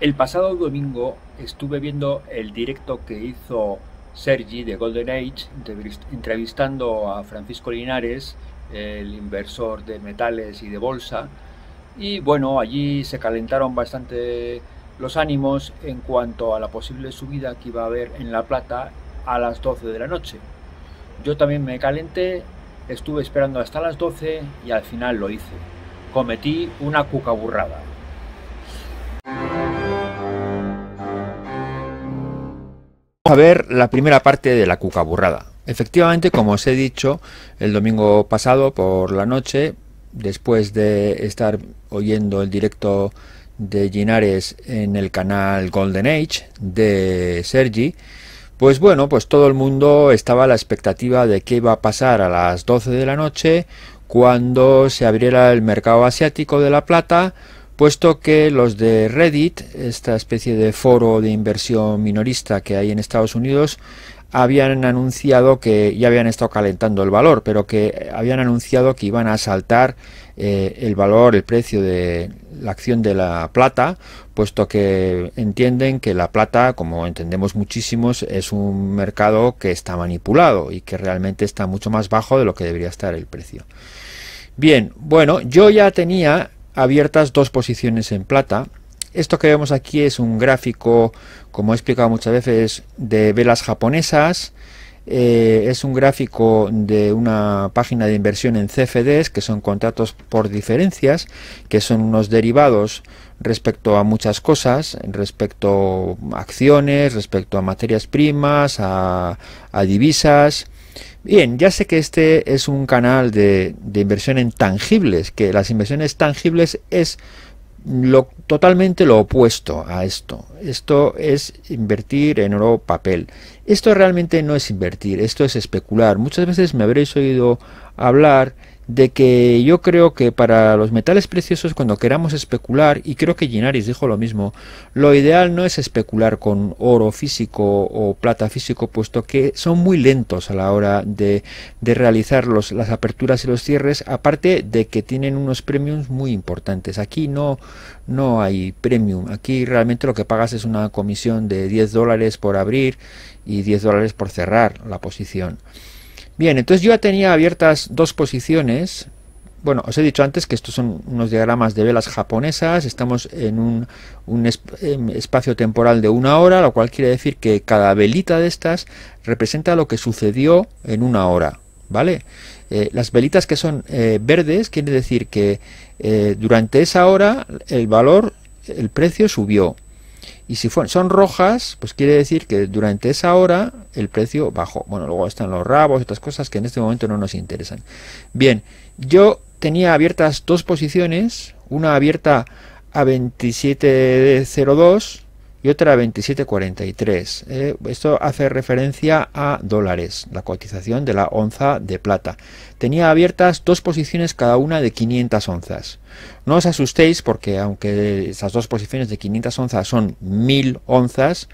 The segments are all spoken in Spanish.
El pasado domingo estuve viendo el directo que hizo Sergi de Golden Age entrevistando a Francisco Linares, el inversor de metales y de bolsa. Y bueno, allí se calentaron bastante los ánimos en cuanto a la posible subida que iba a haber en La Plata a las 12 de la noche. Yo también me calenté, estuve esperando hasta las 12 y al final lo hice. Cometí una cuca burrada. a ver la primera parte de la burrada. Efectivamente, como os he dicho el domingo pasado por la noche, después de estar oyendo el directo de Ginares en el canal Golden Age de Sergi, pues bueno, pues todo el mundo estaba a la expectativa de qué iba a pasar a las 12 de la noche cuando se abriera el mercado asiático de la plata puesto que los de Reddit, esta especie de foro de inversión minorista que hay en Estados Unidos, habían anunciado que ya habían estado calentando el valor, pero que habían anunciado que iban a saltar eh, el valor, el precio de la acción de la plata, puesto que entienden que la plata, como entendemos muchísimos, es un mercado que está manipulado y que realmente está mucho más bajo de lo que debería estar el precio. Bien, bueno, yo ya tenía abiertas dos posiciones en plata. Esto que vemos aquí es un gráfico, como he explicado muchas veces, de velas japonesas. Eh, es un gráfico de una página de inversión en CFDs, que son contratos por diferencias, que son unos derivados respecto a muchas cosas, respecto a acciones, respecto a materias primas, a divisas, Bien, ya sé que este es un canal de, de inversión en tangibles, que las inversiones tangibles es lo, totalmente lo opuesto a esto. Esto es invertir en oro papel. Esto realmente no es invertir, esto es especular. Muchas veces me habréis oído hablar de que yo creo que para los metales preciosos cuando queramos especular, y creo que Ginaris dijo lo mismo, lo ideal no es especular con oro físico o plata físico, puesto que son muy lentos a la hora de, realizar los, las aperturas y los cierres, aparte de que tienen unos premiums muy importantes. Aquí no, no hay premium, aquí realmente lo que pagas es una comisión de 10 dólares por abrir y 10 dólares por cerrar la posición. Bien, entonces yo ya tenía abiertas dos posiciones. Bueno, os he dicho antes que estos son unos diagramas de velas japonesas. Estamos en un, em, espacio temporal de una hora, lo cual quiere decir que cada velita de estas representa lo que sucedió en una hora. ¿Vale? Eh, las velitas que son eh, verdes quiere decir que eh, durante esa hora el valor, el precio subió. Y si son rojas, pues quiere decir que durante esa hora el precio bajó. Bueno, luego están los rabos, otras cosas que en este momento no nos interesan. Bien, yo tenía abiertas dos posiciones, una abierta a 27.02 y otra 27,43. Eh, esto hace referencia a dólares, la cotización de la onza de plata. Tenía abiertas dos posiciones cada una de 500 onzas. No os asustéis porque aunque esas dos posiciones de 500 onzas son 1000 onzas,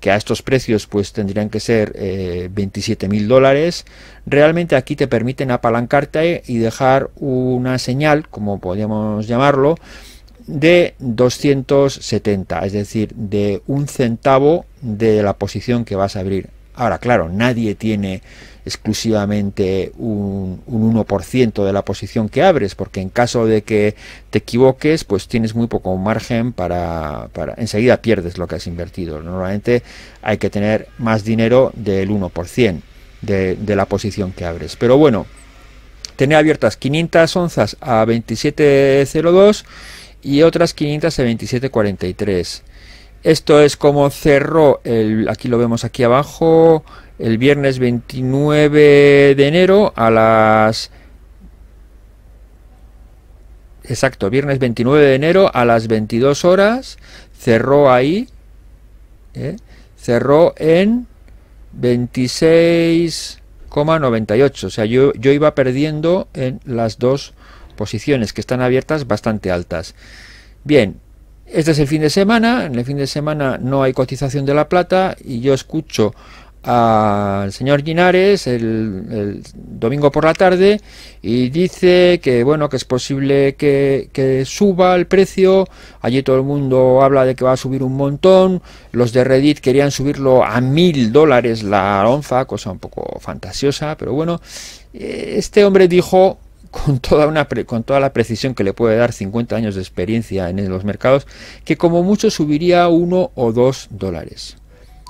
que a estos precios pues tendrían que ser eh, 27.000 dólares, realmente aquí te permiten apalancarte y dejar una señal, como podríamos llamarlo, de 270, es decir, de un centavo de la posición que vas a abrir. Ahora, claro, nadie tiene exclusivamente un, un 1% de la posición que abres, porque en caso de que te equivoques, pues tienes muy poco margen para, para, enseguida pierdes lo que has invertido. Normalmente hay que tener más dinero del 1% de, de la posición que abres. Pero bueno, tener abiertas 500 onzas a 27.02 y otras 52743 Esto es como cerró, el, aquí lo vemos aquí abajo, el viernes 29 de enero a las... Exacto, viernes 29 de enero a las 22 horas cerró ahí, ¿eh? cerró en 26,98. O sea, yo, yo iba perdiendo en las dos posiciones que están abiertas bastante altas. Bien, este es el fin de semana, en el fin de semana no hay cotización de la plata y yo escucho al señor Linares el, el, domingo por la tarde y dice que bueno que es posible que, que, suba el precio allí todo el mundo habla de que va a subir un montón los de Reddit querían subirlo a mil dólares la onza cosa un poco fantasiosa pero bueno eh, este hombre dijo con toda, la precisión que le puede dar 50 años de experiencia en los mercados, que como mucho subiría uno o dos dólares.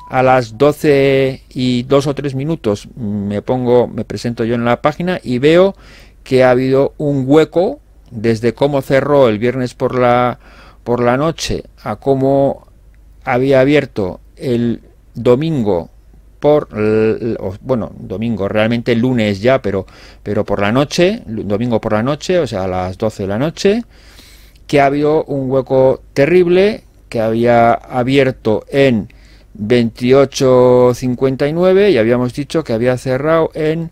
A las 12 y dos o tres minutos me pongo, me presento yo en la página y veo que ha habido un hueco desde cómo cerró el viernes por la, por la noche a cómo había abierto el domingo por, bueno, domingo, realmente lunes ya, pero, pero por la noche, domingo por la noche, o sea, a las 12 de la noche, que había un hueco terrible que había abierto en 28.59 y habíamos dicho que había cerrado en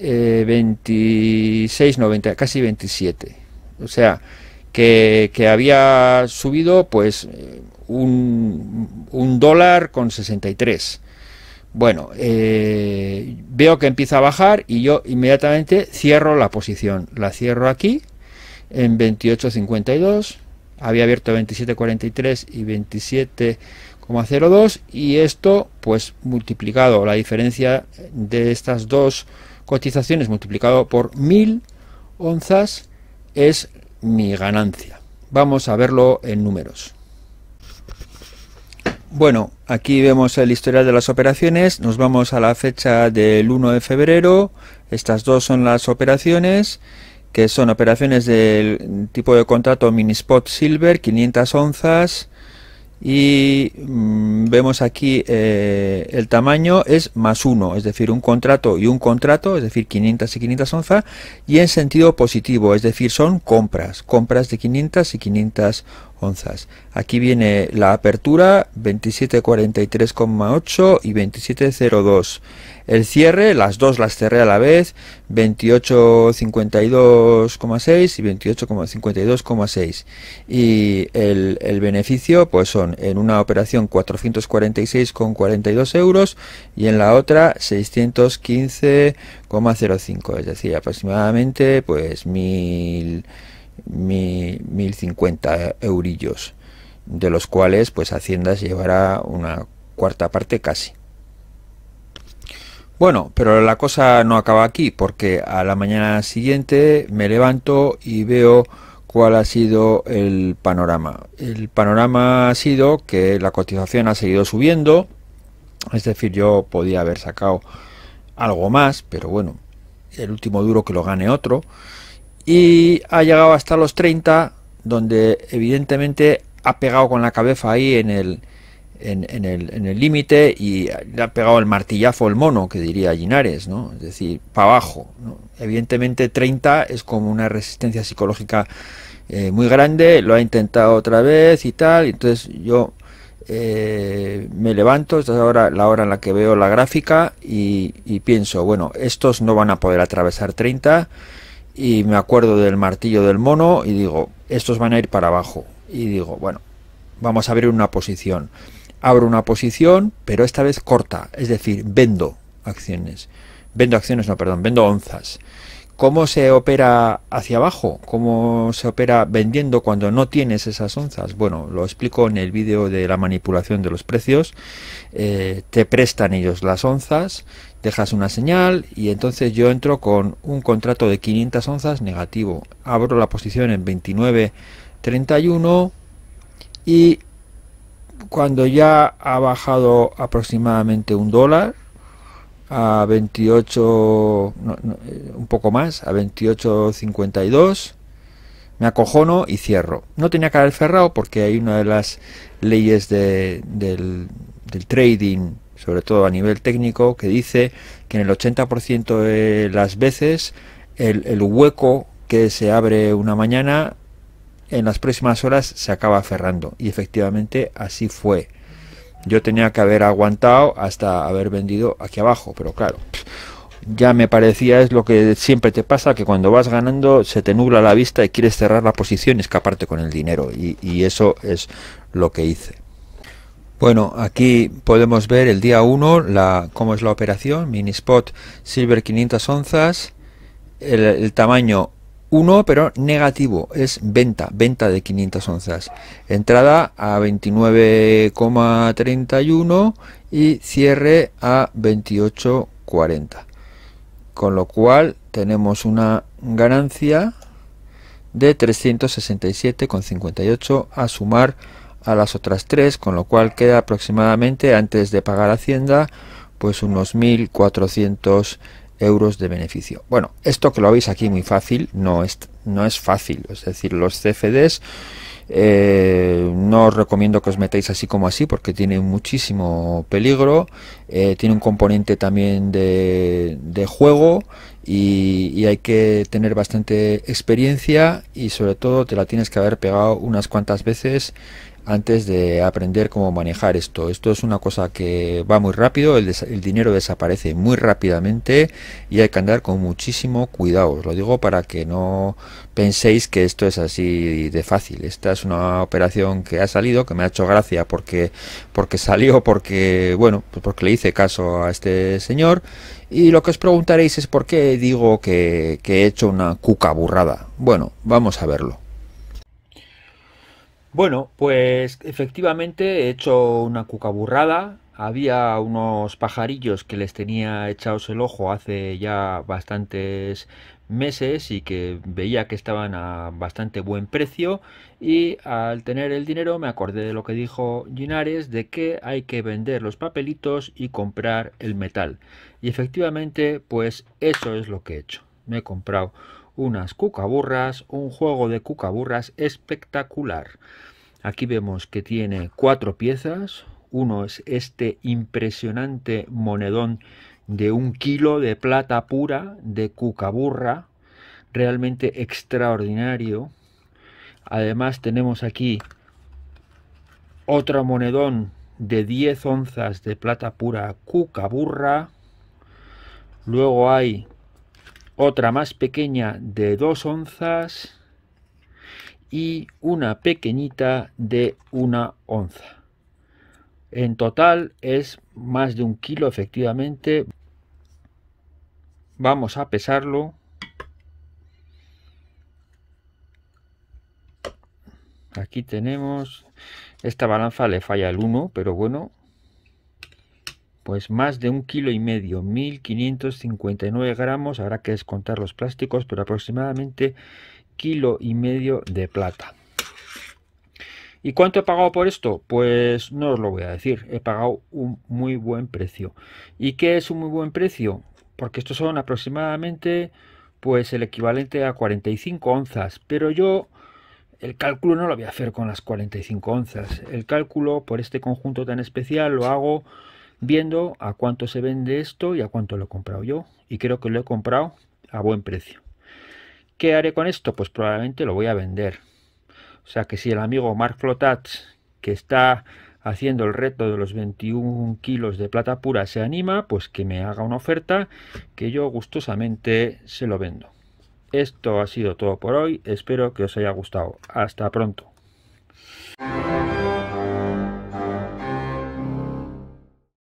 26.90, eh, casi 27. O sea, que, había subido pues un, un dólar con 63. Bueno, eh, veo que empieza a bajar y yo inmediatamente cierro la posición. La cierro aquí en 28.52. Había abierto 27.43 y 27,02 y esto pues multiplicado la diferencia de estas dos cotizaciones multiplicado por 1000 onzas es mi ganancia. Vamos a verlo en números. Bueno, aquí vemos el historial de las operaciones, nos vamos a la fecha del 1 de febrero, estas dos son las operaciones, que son operaciones del tipo de contrato mini spot Silver, 500 onzas, y mm, vemos aquí eh, el tamaño es más uno, es decir, un contrato y un contrato, es decir, 500 y 500 onzas, y en sentido positivo, es decir, son compras, compras de 500 y 500 onzas. Aquí viene la apertura 2743,8 y 2702. El cierre, las dos las cerré a la vez, 2852,6 y 28,52,6. Y el, el, beneficio, pues son en una operación 446,42 euros y en la otra 615,05. Es decir, aproximadamente pues mil 1.050 eurillos, de los cuales pues Hacienda se llevará una cuarta parte casi. Bueno, pero la cosa no acaba aquí, porque a la mañana siguiente me levanto y veo cuál ha sido el panorama. El panorama ha sido que la cotización ha seguido subiendo, es decir, yo podía haber sacado algo más, pero bueno, el último duro que lo gane otro y ha llegado hasta los 30, donde evidentemente ha pegado con la cabeza ahí en el en, en el límite y le ha pegado el martillazo el mono, que diría Linares, ¿no? Es decir, para abajo. Evidentemente 30 es como una resistencia psicológica eh, muy grande, lo ha intentado otra vez y tal, entonces yo eh, me levanto, esta es ahora la hora en la que veo la gráfica y, y pienso, bueno, estos no van a poder atravesar 30 y me acuerdo del martillo del mono y digo, estos van a ir para abajo. Y digo, bueno, vamos a abrir una posición. Abro una posición, pero esta vez corta, es decir, vendo acciones. Vendo acciones, no, perdón, vendo onzas. ¿Cómo se opera hacia abajo? ¿Cómo se opera vendiendo cuando no tienes esas onzas? Bueno, lo explico en el vídeo de la manipulación de los precios. Eh, te prestan ellos las onzas, dejas una señal y entonces yo entro con un contrato de 500 onzas negativo. Abro la posición en 29.31 y cuando ya ha bajado aproximadamente un dólar, a 28, eh, un poco más, a 28.52, me acojono y cierro. No tenía que haber cerrado porque hay una de las leyes de, del, trading, sobre todo a nivel técnico, que dice que en el 80% de las veces el, el hueco que se abre una mañana en las próximas horas se acaba cerrando. Y efectivamente así fue. Yo tenía que haber aguantado hasta haber vendido aquí abajo, pero claro, ya me parecía es lo que siempre te pasa, que cuando vas ganando se te nubla la vista y quieres cerrar la posición y escaparte con el dinero. Y, eso es lo que hice. Bueno, aquí podemos ver el día 1 la, cómo es la operación, mini spot silver 500 onzas, el, el tamaño 1, pero negativo, es venta, venta de 500 onzas. Entrada a 29,31 y cierre a 28,40. Con lo cual tenemos una ganancia de 367,58 a sumar a las otras tres, con lo cual queda aproximadamente antes de pagar Hacienda pues unos 1400 euros de beneficio. Bueno, esto que lo veis aquí muy fácil, no es, no es fácil. Es decir, los CFDs eh, no os recomiendo que os metáis así como así porque tiene muchísimo peligro. Eh, tiene un componente también de, de juego y, hay que tener bastante experiencia y sobre todo te la tienes que haber pegado unas cuantas veces antes de aprender cómo manejar esto. Esto es una cosa que va muy rápido, el, dinero desaparece muy rápidamente y hay que andar con muchísimo cuidado. Os lo digo para que no penséis que esto es así de fácil. Esta es una operación que ha salido, que me ha hecho gracia porque, porque salió, porque, bueno, pues porque le hice caso a este señor. Y lo que os preguntaréis es por qué digo que, que he hecho una cuca burrada. Bueno, vamos a verlo. Bueno, pues efectivamente he hecho una cucaburrada. Había unos pajarillos que les tenía echados el ojo hace ya bastantes meses y que veía que estaban a bastante buen precio y al tener el dinero me acordé de lo que dijo Ginares de que hay que vender los papelitos y comprar el metal y efectivamente pues eso es lo que he hecho me he comprado unas cucaburras, un juego de cucaburras espectacular. Aquí vemos que tiene cuatro piezas. Uno es este impresionante monedón de un kilo de plata pura de cucaburra, realmente extraordinario. Además tenemos aquí otro monedón de 10 onzas de plata pura cucaburra. Luego hay otra más pequeña de dos onzas y una pequeñita de una onza. En total es más de un kilo efectivamente. Vamos a pesarlo. Aquí tenemos, esta balanza le falla el 1, pero bueno, pues más de un kilo y medio, 1559 gramos, habrá que descontar los plásticos, pero aproximadamente kilo y medio de plata. ¿Y cuánto he pagado por esto? Pues no os lo voy a decir, he pagado un muy buen precio. ¿Y qué es un muy buen precio? Porque estos son aproximadamente pues el equivalente a 45 onzas, pero yo el cálculo no lo voy a hacer con las 45 onzas. El cálculo por este conjunto tan especial lo hago viendo a cuánto se vende esto y a cuánto lo he comprado yo. Y creo que lo he comprado a buen precio. ¿Qué haré con esto? Pues probablemente lo voy a vender. O sea que si el amigo Marc Flotat, que está haciendo el reto de los 21 kilos de plata pura, se anima, pues que me haga una oferta que yo gustosamente se lo vendo. Esto ha sido todo por hoy, espero que os haya gustado. Hasta pronto.